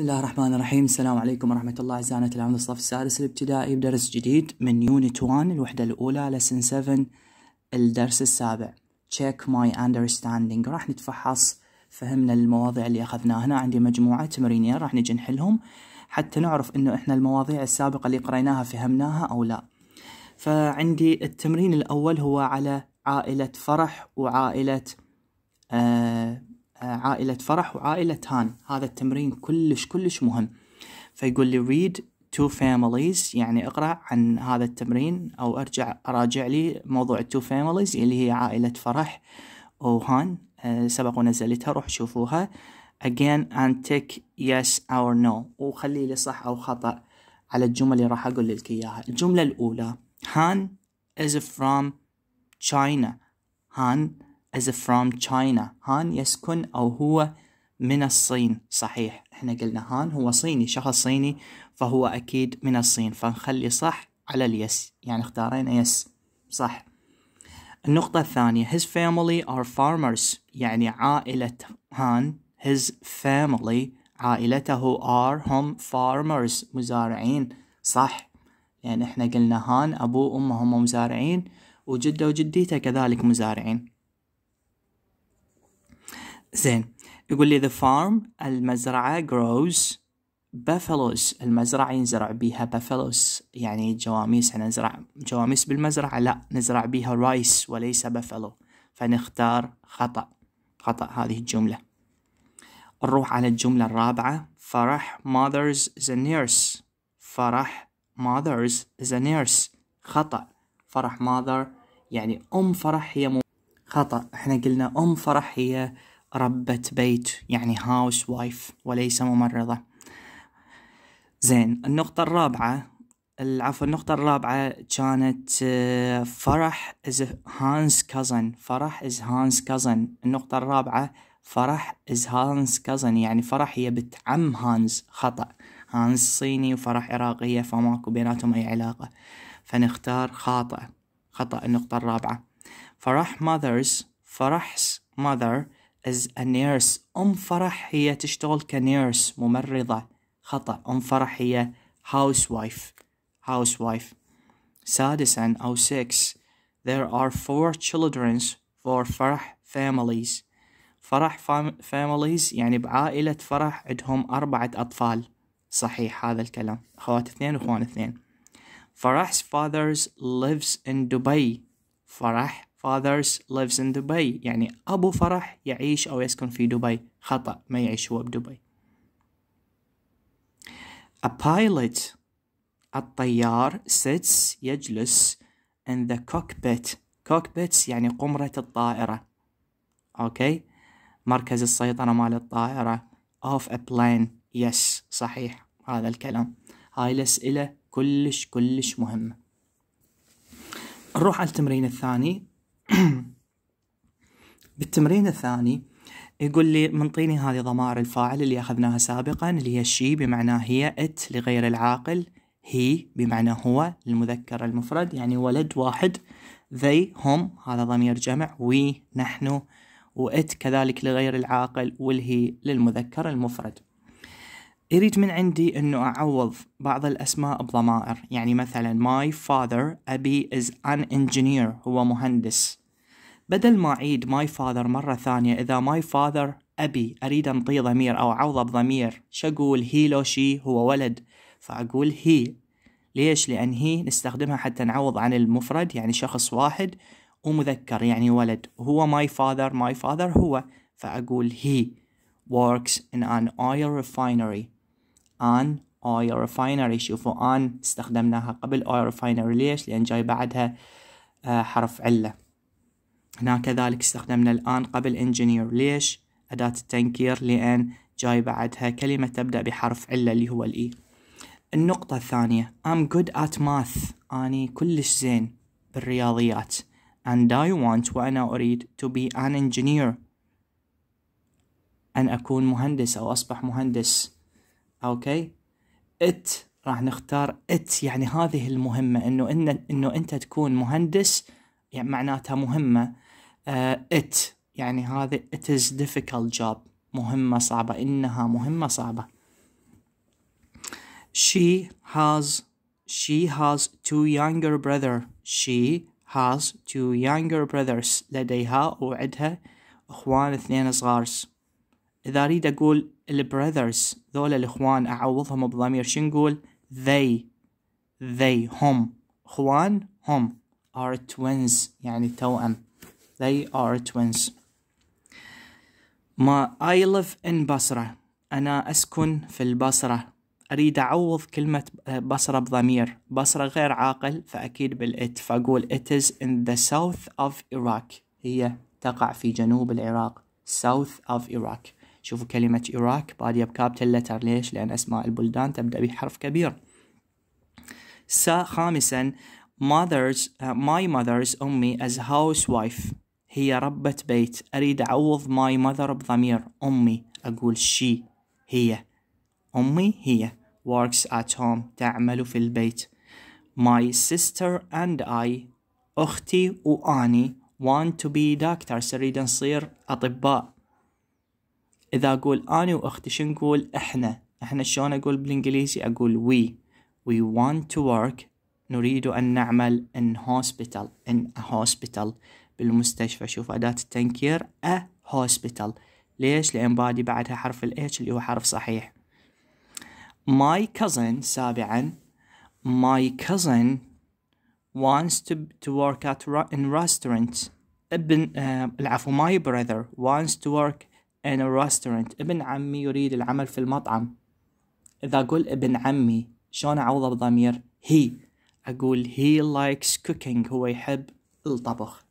بسم الله الرحمن الرحيم السلام عليكم ورحمة الله أعزائنا تلامذة الصف السادس الابتدائي بدرس جديد من يونت 1 الوحدة الأولى لسن 7 الدرس السابع Check my understanding راح نتفحص فهمنا المواضيع اللي أخذناها هنا عندي مجموعة تمرينية راح نجي نحلهم حتى نعرف إنه إحنا المواضيع السابقة اللي قريناها فهمناها أو لا فعندي التمرين الأول هو على عائلة فرح وعائلة آه عائلة فرح وعائلة هان هذا التمرين كلش كلش مهم فيقول لي read two families يعني اقرأ عن هذا التمرين أو أرجع أراجع لي موضوع two families اللي هي عائلة فرح وهان آه، سبق ونزلتها روح شوفوها again and tick yes or no وخلي لي صح أو خطأ على الجمل اللي راح أقول لك إياها الجملة الأولى هان is from China هان is from China هان يسكن أو هو من الصين صحيح احنا قلنا هان هو صيني شخص صيني فهو أكيد من الصين فنخلي صح على اليس يعني اختارينا يس صح النقطة الثانية his family are farmers يعني عائلة هان his family عائلته are هم farmers مزارعين صح يعني احنا قلنا هان أبوه وأمه هم مزارعين وجده وجديته كذلك مزارعين زين يقول لي the farm المزرعة grows buffaloes المزرعة ينزرع بيها buffaloes يعني جواميس احنا نزرع جواميس بالمزرعة لا نزرع بيها رايس وليس buffalo فنختار خطأ خطأ هذه الجملة نروح على الجملة الرابعة فرح mothers is a nurse فرح mothers is a nurse خطأ فرح mother يعني أم فرح هي مو... خطأ احنا قلنا أم فرح هي ربة بيت يعني هاوس وايف وليس ممرضة زين النقطة الرابعة العفو النقطة الرابعة كانت آه، فرح از هانس كازن فرح از هانس كازن النقطة الرابعة فرح از هانس كازن يعني فرح هي بنت عم هانز خطأ هانز صيني وفرح عراقية فماكو بيناتهم أي علاقة فنختار خاطئ خطأ النقطة الرابعة فرح ماذرز فرح's mother is a nurse أم فرح هي تشتغل كنيرس ممرضة خطأ أم فرح هي housewife housewife سادسا أو six there are four children for فرح families فرح families يعني بعائلة فرح عندهم أربعة أطفال صحيح هذا الكلام أخوات اثنين وأخوان اثنين فرح's father lives in Dubai فرح fathers lives in Dubai يعني أبو فرح يعيش أو يسكن في دبي خطأ ما يعيش هو بدبي A pilot الطيار sits يجلس in the cockpit cockpits يعني قمرة الطائرة أوكي مركز السيطرة مال الطائرة of a plane yes صحيح هذا الكلام هاي الأسئلة كلش كلش مهمة نروح على التمرين الثاني بالتمرين الثاني يقول لي منطيني هذه ضمائر الفاعل اللي أخذناها سابقا اللي هي الشي بمعنى هي ات لغير العاقل هي بمعنى هو للمذكر المفرد يعني ولد واحد they هم هذا ضمير جمع وي نحن وات كذلك لغير العاقل والهي للمذكر المفرد يريد من عندي انه اعوض بعض الاسماء بضمائر يعني مثلا my father ابي is an engineer هو مهندس بدل ما أعيد ماي فاذر مرة ثانية إذا ماي فاذر أبي أريد أنطيه ضمير أو أعوضه بضمير شقول هي لو شي هو ولد فأقول هي ليش؟ لأن هي نستخدمها حتى نعوض عن المفرد يعني شخص واحد ومذكر يعني ولد هو ماي فاذر ماي فاذر هو فأقول هي works in an oil refinery an oil refinery شوفوا an استخدمناها قبل oil refinery ليش؟ لأن جاي بعدها آه، حرف علة هنا كذلك استخدمنا الآن قبل engineer ليش؟ أداة التنكير لأن جاي بعدها كلمة تبدأ بحرف علة اللي هو الإي النقطة الثانية I'm good at math أني كلش زين بالرياضيات and I want وأنا أريد to be an engineer أن أكون مهندس أو أصبح مهندس أوكي it راح نختار it يعني هذه المهمة إنه إن إنه أنت تكون مهندس يعني معناتها مهمة ات آه، uh, يعني هذه it is difficult job مهمة صعبة إنها مهمة صعبة she has she has two younger brother she has two younger brothers لديها وعدها إخوان اثنين صغار إذا أريد أقول البراذرز ذول الإخوان أعوضهم بضمير شنقول نقول they they هم إخوان هم are twins يعني توأم they are twins ما I live in بصرة أنا أسكن في البصرة أريد أعوض كلمة بصرة بضمير بصرة غير عاقل فأكيد بالإت فأقول it is in the south of Iraq هي تقع في جنوب العراق south of Iraq شوفوا كلمة Iraq بادية بكابتل لتر ليش؟ لأن أسماء البلدان تبدأ بحرف كبير سا خامسا mothers uh, my mother's أمي as housewife هي ربة بيت أريد أعوض my mother بضمير أمي أقول she هي أمي هي works at home تعمل في البيت my sister and I أختي وأني want to be doctors أريد نصير أطباء إذا أقول أنا وأختي شو نقول إحنا إحنا شلون أقول بالإنجليزي أقول we we want to work نريد أن نعمل in hospital in a hospital بالمستشفى شوف أداة التنكير a hospital ليش؟ لأن بادي بعدها حرف ال H اللي هو حرف صحيح my cousin سابعا my cousin wants to, to work at in restaurant ابن آه العفو my brother wants to work in a restaurant ابن عمي يريد العمل في المطعم إذا أقول ابن عمي شلون أعوضه بضمير he أقول he likes cooking هو يحب الطبخ